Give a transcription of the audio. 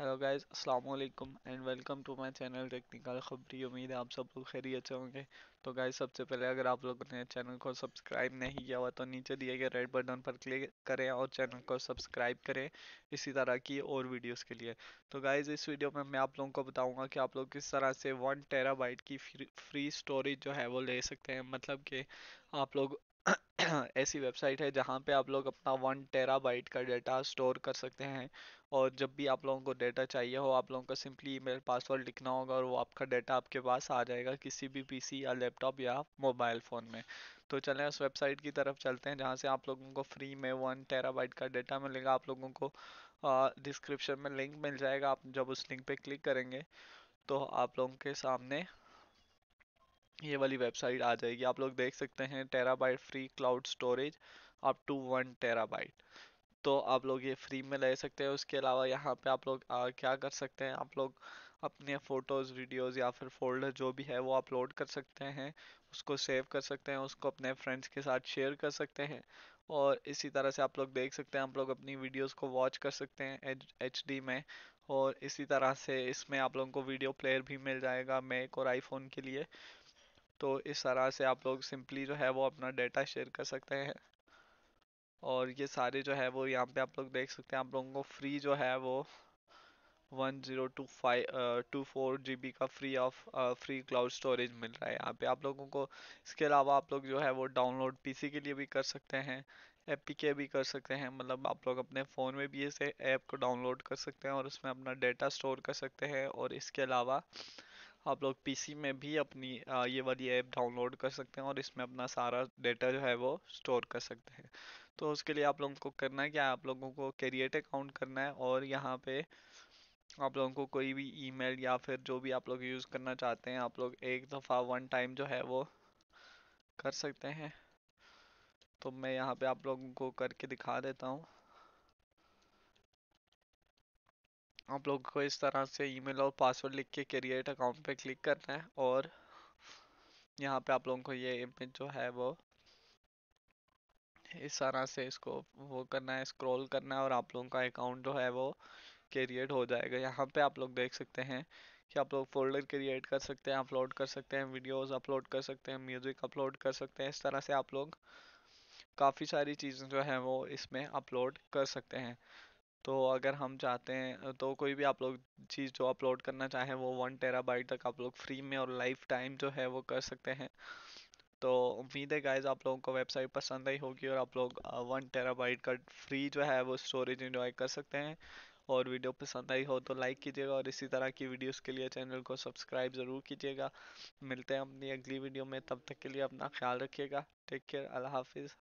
hello guys अस्सलाम वालेकुम and welcome to my channel technical Khabri उम्मीद है आप सब लोग खैरियत अच्छे होंगे तो गाइस सबसे पहले अगर आप लोगों ने चैनल को सब्सक्राइब नहीं किया हुआ तो नीचे दिए गए रेड बटन पर क्लिक करें और चैनल को सब्सक्राइब करें इसी तरह की और वीडियोस के लिए तो गाइस इस वीडियो में मैं आप लोगों को बताऊँगा कि आप लोग किस तरह से वन टेरा की फ्री स्टोरेज जो है वो ले सकते हैं मतलब कि आप लोग ऐसी वेबसाइट है जहाँ पे आप लोग अपना वन टेरा बाइट का डाटा स्टोर कर सकते हैं और जब भी आप लोगों को डाटा चाहिए हो आप लोगों को सिंपली ईमेल पासवर्ड लिखना होगा और वो आपका डाटा आपके पास आ जाएगा किसी भी पीसी या लैपटॉप या मोबाइल फ़ोन में तो चलें उस वेबसाइट की तरफ चलते हैं जहाँ से आप लोगों को फ्री में वन टेरा का डाटा मिलेगा आप लोगों को डिस्क्रिप्शन में लिंक मिल जाएगा आप जब उस लिंक पर क्लिक करेंगे तो आप लोगों के सामने ये वाली वेबसाइट आ जाएगी आप लोग देख सकते हैं terabyte free cloud storage up to one terabyte तो आप लोग ये फ्री में ले सकते हैं उसके अलावा यहाँ पे आप लोग आ, क्या कर सकते हैं आप लोग अपने फ़ोटोज़ वीडियोज़ या फिर फोल्डर जो भी है वो अपलोड कर सकते हैं उसको सेव कर सकते हैं उसको अपने फ्रेंड्स के साथ शेयर कर सकते हैं और इसी तरह से आप लोग देख सकते हैं आप लोग अपनी वीडियोस को वॉच कर सकते हैं एच डी में और इसी तरह से इसमें आप लोगों को वीडियो प्लेयर भी मिल जाएगा मैक और आईफोन के लिए तो इस तरह से आप लोग सिंपली जो है वो अपना डेटा शेयर कर सकते हैं और ये सारे जो है वो यहाँ पे आप लोग देख सकते हैं आप लोगों को फ्री जो है वो one zero two five two four G B का free of free cloud storage मिल रहा है यहाँ पे आप लोगों को इसके अलावा आप लोग जो है वो डाउनलोड सी के लिए भी कर सकते हैं पी के भी कर सकते हैं मतलब आप लोग अपने फ़ोन में भी इसे ऐप को डाउनलोड कर सकते हैं और उसमें अपना डेटा स्टोर कर सकते हैं और इसके अलावा आप लोग पीसी में भी अपनी ये वाली ऐप डाउनलोड कर सकते हैं और इसमें अपना सारा डेटा जो है वो स्टोर कर सकते हैं तो उसके लिए आप लोगों को करना है क्या आप लोगों को कैरिएट अकाउंट करना है और यहाँ पे आप लोगों को कोई भी ईमेल या फिर जो भी आप लोग यूज़ करना चाहते हैं आप लोग एक दफ़ा वन टाइम जो है वो कर सकते हैं तो मैं यहाँ पे आप लोगों को करके दिखा देता हूँ आप लोग को इस तरह से ईमेल और पासवर्ड लिख के क्रिएट अकाउंट पे क्लिक करना है और यहाँ पे आप लोगों को ये इमेज जो है वो इस तरह से इसको वो करना है स्क्रॉल करना है और आप लोगों का अकाउंट जो है वो क्रिएट हो जाएगा यहाँ पे आप लोग देख सकते हैं कि आप लोग फोल्डर क्रिएट कर सकते हैं अपलोड कर सकते हैं वीडियोस अपलोड कर सकते हैं म्यूज़िक अपलोड कर सकते हैं इस तरह से आप लोग काफ़ी सारी चीज़ें जो हैं वो इसमें अपलोड कर सकते हैं तो अगर हम चाहते हैं तो कोई भी आप लोग चीज़ जो अपलोड करना चाहें वो वन टेराबाइट तक आप लोग फ्री में और लाइफ टाइम जो है वो कर सकते हैं तो उम्मीद है गाइज आप लोगों को वेबसाइट पसंद आई होगी और आप लोग वन टेराबाइट का फ्री जो है वो स्टोरेज इन्जॉय कर सकते हैं और वीडियो पसंद आई हो तो लाइक कीजिएगा और इसी तरह की वीडियोस के लिए चैनल को सब्सक्राइब ज़रूर कीजिएगा मिलते हैं अपनी अगली वीडियो में तब तक के लिए अपना ख्याल रखिएगा टेक केयर अल्लाह हाफिज़